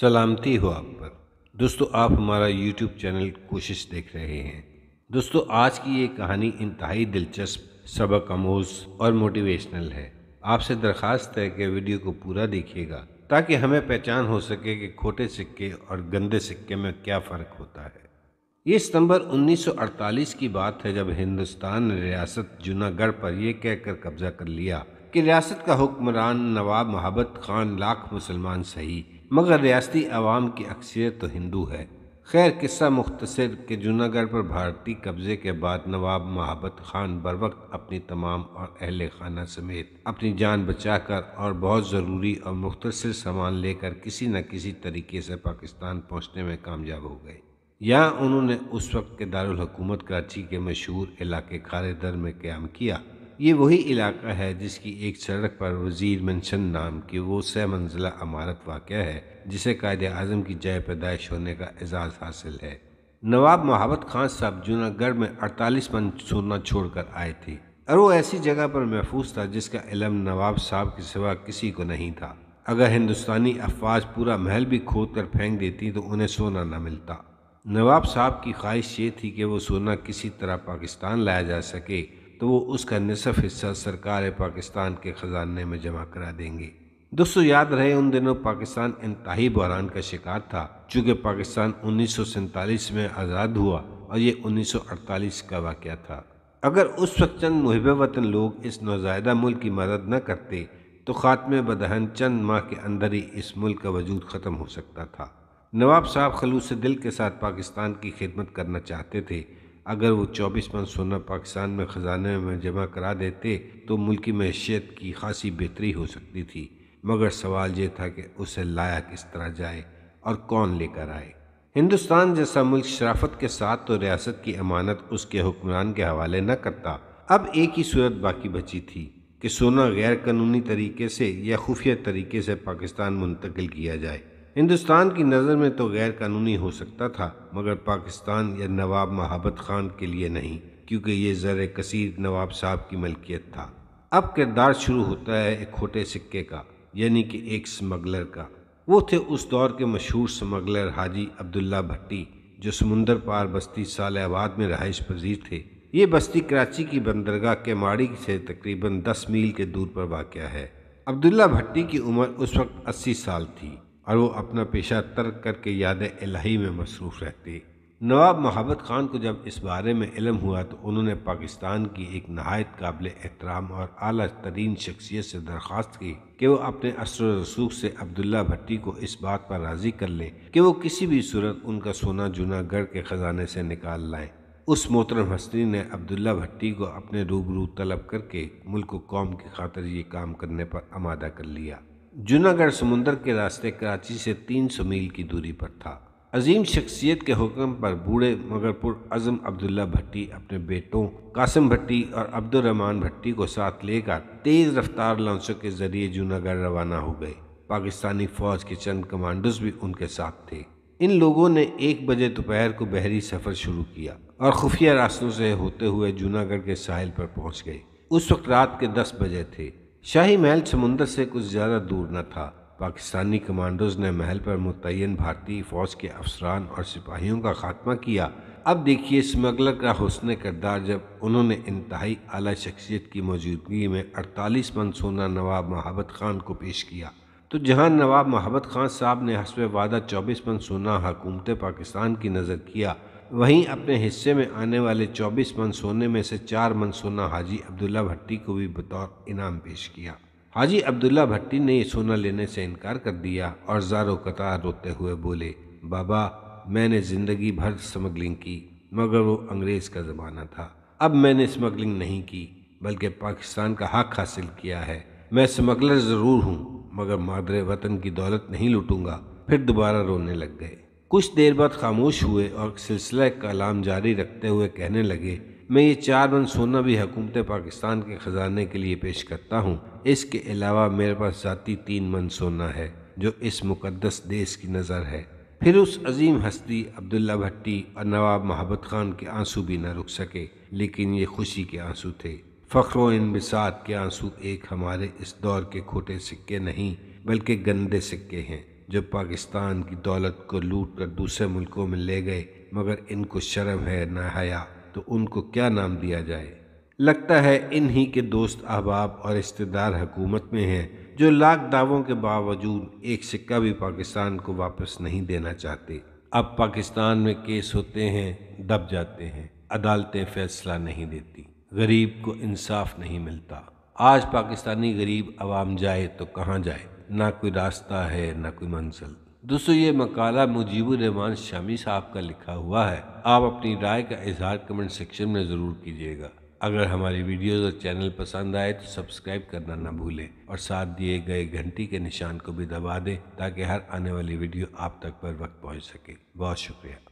सलामती हो आप पर दोस्तों आप हमारा YouTube चैनल कोशिश देख रहे हैं दोस्तों आज की ये कहानी इंतहाई दिलचस्प सबक आमोज और मोटिवेशनल है आपसे दरखास्त है कि वीडियो को पूरा देखिएगा ताकि हमें पहचान हो सके कि खोटे सिक्के और गंदे सिक्के में क्या फ़र्क होता है ये सितंबर 1948 की बात है जब हिंदुस्तान ने रियासत जूनागढ़ पर यह कह कहकर कब्जा कर लिया कि रियासत का हुक्मरान नवाब महाबत खान लाख मुसलमान सही मगर रियासती आवाम की अक्सरियत तो हिंदू है खैर किस्सा मुख्तसर के जूनागढ़ पर भारतीय कब्ज़े के बाद नवाब महाबत खान बर वक्त अपनी तमाम और अहल खाना समेत अपनी जान बचाकर और बहुत ज़रूरी और मुख्तर सामान लेकर किसी न किसी तरीके से पाकिस्तान पहुँचने में कामयाब हो गए यहाँ उन्होंने उस वक्त के दारकूमत कराची के मशहूर इलाके खारे दर में क्याम किया ये वही इलाका है जिसकी एक सड़क पर वजीर मंशन नाम की वो सह मंजिला अमारत वाक़ है जिसे कायद अजम की जय पैदाइश होने का एजाज़ हासिल है नवाब महावत खान साहब जूनागढ़ में अड़तालीस मन सोना छोड़कर आए थे और वो ऐसी जगह पर महफूज था जिसका इलम नवाब साहब के सिवा किसी को नहीं था अगर हिंदुस्तानी अफवाज पूरा महल भी खोद कर फेंक देती तो उन्हें सोना न मिलता नवाब साहब की ख्वाहिश ये थी कि वो सोना किसी तरह पाकिस्तान लाया जा सके तो वो उसका निसफ हिस्सा सरकार पाकिस्तान के ख़जाने में जमा करा देंगे दोस्तों याद रहे उन दिनों पाकिस्तान इंतहाई बहरान का शिकार था चूँकि पाकिस्तान उन्नीस में आज़ाद हुआ और ये 1948 का वाक़ था अगर उस वक्त चंद मुहब वतन लोग इस नौजायदा मुल्क की मदद न करते तो खात्मे बदहन चंद माह के अंदर ही इस मुल्क का वजूद ख़त्म हो सकता था नवाब साहब खलूस दिल के साथ पाकिस्तान की खिदमत करना चाहते थे अगर वो चौबीस मन सोना पाकिस्तान में ख़जाने में जमा करा देते तो मुल्क की मैशियत की खासी बेहतरी हो सकती थी मगर सवाल ये था कि उसे लाया किस तरह जाए और कौन लेकर आए हिंदुस्तान जैसा मुल्क शराफत के साथ तो रियासत की अमानत उसके हुक्मरान के हवाले न करता अब एक ही सूरत बाकी बची थी कि सोना गैर कानूनी तरीके से या खुफिया तरीके से पाकिस्तान मुंतकिल किया जाए हिंदुस्तान की नज़र में तो गैर कानूनी हो सकता था मगर पाकिस्तान या नवाब महाबत खान के लिए नहीं क्योंकि ये ज़र कसीर नवाब साहब की मलकियत था अब किरदार शुरू होता है एक छोटे सिक्के का यानी कि एक स्मगलर का वो थे उस दौर के मशहूर स्मगलर हाजी अब्दुल्ला भट्टी जो समुंदर पार बस्ती आबाद में रहाइश पजीर थे ये बस्ती कराची की बंदरगाह के माड़ी से तकरीबन 10 मील के दूर पर वाक़ है अब्दुल्ला भट्टी की उम्र उस वक्त 80 साल थी और वो अपना पेशा तर्क करके याद इलाही में मसरूफ़ रहती नवाब मोहब्बत ख़ान को जब इस बारे में इलम हुआ तो उन्होंने पाकिस्तान की एक नहायत काबिल एहतराम और अली तरीन शख्सियत से दरख्वास्त की कि वो अपने असर रसूख से अब्दुल्ला भट्टी को इस बात पर राज़ी कर लें कि वो किसी भी सूरत उनका सोना जूना गढ़ के ख़जाने से निकाल लाएं उस मोहतरम हस्ती ने अब्दुल्ला भट्टी को अपने रूबरू तलब करके मुल्क कौम की खातर ये काम करने पर आमादा कर लिया जूनागढ़ समुंदर के रास्ते कराची से 300 मील की दूरी पर था अजीम शख्सियत के हुक्म पर बूढ़े मगरपुर अजम अब्दुल्ला भट्टी अपने बेटों कासिम भट्टी और अब्दुलरहमान भट्टी को साथ लेकर तेज़ रफ्तार लॉन्चों के जरिए जूनागढ़ रवाना हो गए पाकिस्तानी फौज के चंद कमांडोज भी उनके साथ थे इन लोगों ने एक बजे दोपहर को बहरी सफ़र शुरू किया और खुफिया रास्तों से होते हुए जूनागढ़ के साहिल पर पहुंच गए उस वक्त रात के दस बजे थे शाही महल समुंदर से कुछ ज़्यादा दूर न था पाकिस्तानी कमांडोज ने महल पर मुतन भारतीय फ़ौज के अफसरान और सिपाहियों का खात्मा किया अब देखिए स्मगलर का हसन करदार जब उन्होंने इंतहाई आला शख्सियत की मौजूदगी में 48 मनसूना नवाब महाबत खान को पेश किया तो जहां नवाब महाबत खान साहब ने हसब वादा 24 मनसूना हकूमत पाकिस्तान की नज़र किया वहीं अपने हिस्से में आने वाले 24 मन सोने में से चार मन सोना हाजी अब्दुल्ला भट्टी को भी बतौर इनाम पेश किया हाजी अब्दुल्ला भट्टी ने ये सोना लेने से इनकार कर दिया और जारो कतार रोते हुए बोले बाबा मैंने ज़िंदगी भर स्मगलिंग की मगर वो अंग्रेज़ का ज़माना था अब मैंने स्मगलिंग नहीं की बल्कि पाकिस्तान का हक हासिल किया है मैं स्मगलर ज़रूर हूँ मगर मादरे वतन की दौलत नहीं लूटूंगा फिर दोबारा रोने लग गए कुछ देर बाद खामोश हुए और सिलसिला कलाम जारी रखते हुए कहने लगे मैं ये चार बन सोना भी हुकूमत पाकिस्तान के ख़जाने के लिए पेश करता हूँ इसके अलावा मेरे पास ज़ाती तीन मन सोना है जो इस मुकदस देश की नज़र है फिर उस अजीम हस्ती अब्दुल्ला भट्टी और नवाब महबत खान के आंसू भी न रुक सके लेकिन ये खुशी के आंसू थे फ़ख्र इनबिसात के आंसू एक हमारे इस दौर के खोटे सिक्के नहीं बल्कि गंदे सिक्के हैं जब पाकिस्तान की दौलत को लूट कर दूसरे मुल्कों में ले गए मगर इनको शर्म है ना हया तो उनको क्या नाम दिया जाए लगता है इन्हीं के दोस्त अहबाब और रिश्तेदार हुकूमत में हैं जो लाख दावों के बावजूद एक सिक्का भी पाकिस्तान को वापस नहीं देना चाहते अब पाकिस्तान में केस होते हैं दब जाते हैं अदालतें फैसला नहीं देती गरीब को इंसाफ नहीं मिलता आज पाकिस्तानी गरीब आवाम जाए तो कहाँ जाए ना कोई रास्ता है ना कोई मंजिल दोस्तों ये मकाला रहमान शामी साहब का लिखा हुआ है आप अपनी राय का इजहार कमेंट सेक्शन में ज़रूर कीजिएगा अगर हमारी वीडियोस और चैनल पसंद आए तो सब्सक्राइब करना ना भूलें और साथ दिए गए घंटी के निशान को भी दबा दें ताकि हर आने वाली वीडियो आप तक पर वक्त पहुंच सके बहुत शुक्रिया